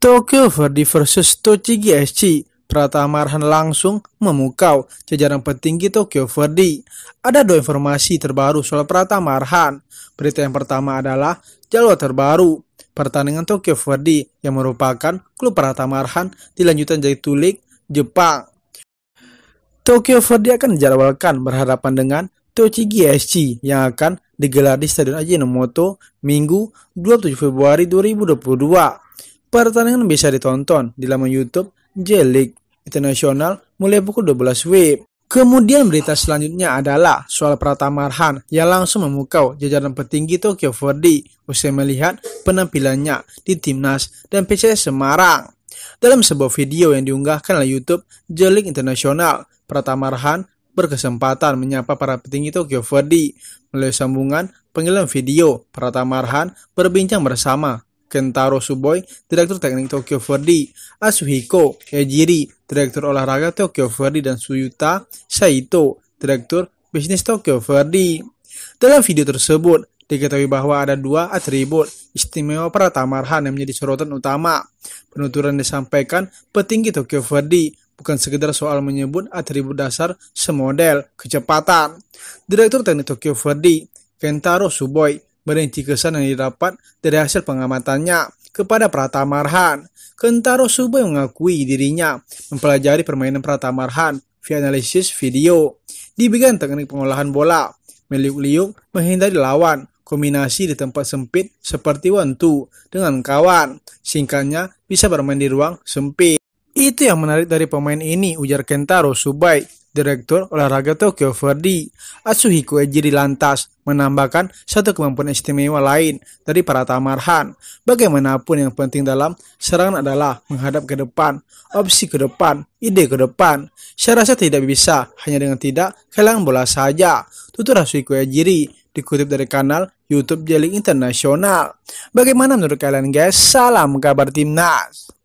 Tokyo Verdy versus Tochigi SC. Pratama Arhan langsung memukau jajaran petinggi Tokyo Verdy. Ada dua informasi terbaru soal Pratama Arhan. Berita yang pertama adalah jadwal terbaru pertandingan Tokyo Verdy yang merupakan klub Pratama Arhan dilanjutkan jadi tulik Jepang. Tokyo Verdy akan dijadwalkan berhadapan dengan Tochigi SC yang akan digelar di Stadion Ajinomoto Minggu 27 Februari 2022. Pertandingan bisa ditonton di laman YouTube J-League Internasional mulai pukul 12 WIB. Kemudian berita selanjutnya adalah soal Pratama Arhan yang langsung memukau jajaran petinggi Tokyo Verdy usai melihat penampilannya di Timnas dan PCS Semarang. Dalam sebuah video yang diunggahkan oleh YouTube Jelik Internasional, Pratama Arhan berkesempatan menyapa para petinggi Tokyo Verdy melalui sambungan panggilan video. Pratama Arhan berbincang bersama Kentaro Suboi, Direktur Teknik Tokyo Verdy, Asuhiko Ejiri, Direktur Olahraga Tokyo Verdy, dan Suyuta Saito, Direktur Bisnis Tokyo Verdy. Dalam video tersebut, diketahui bahwa ada dua atribut istimewa para Arhan yang menjadi sorotan utama. Penuturan disampaikan petinggi Tokyo Verdy bukan sekedar soal menyebut atribut dasar semodel kecepatan. Direktur Teknik Tokyo Verdy, Kentaro Suboi, Merinci kesan yang didapat dari hasil pengamatannya kepada Pratama Arhan. Kentaro Sube mengakui dirinya mempelajari permainan Pratama Arhan via analisis video. Di bagian teknik pengolahan bola, meliuk-liuk menghindari lawan, kombinasi di tempat sempit seperti wantu dengan kawan. Singkatnya, bisa bermain di ruang sempit. Itu yang menarik dari pemain ini, ujar Kentaro Subai Direktur Olahraga Tokyo Verdi, Atsuhiko Ejiri lantas menambahkan satu kemampuan istimewa lain dari para tamarhan. Bagaimanapun yang penting dalam serangan adalah menghadap ke depan, opsi ke depan, ide ke depan. Saya rasa tidak bisa, hanya dengan tidak kehilangan bola saja. Tutur Asuhiko Ejiri dikutip dari kanal YouTube Jeling Internasional. Bagaimana menurut kalian guys? Salam kabar timnas!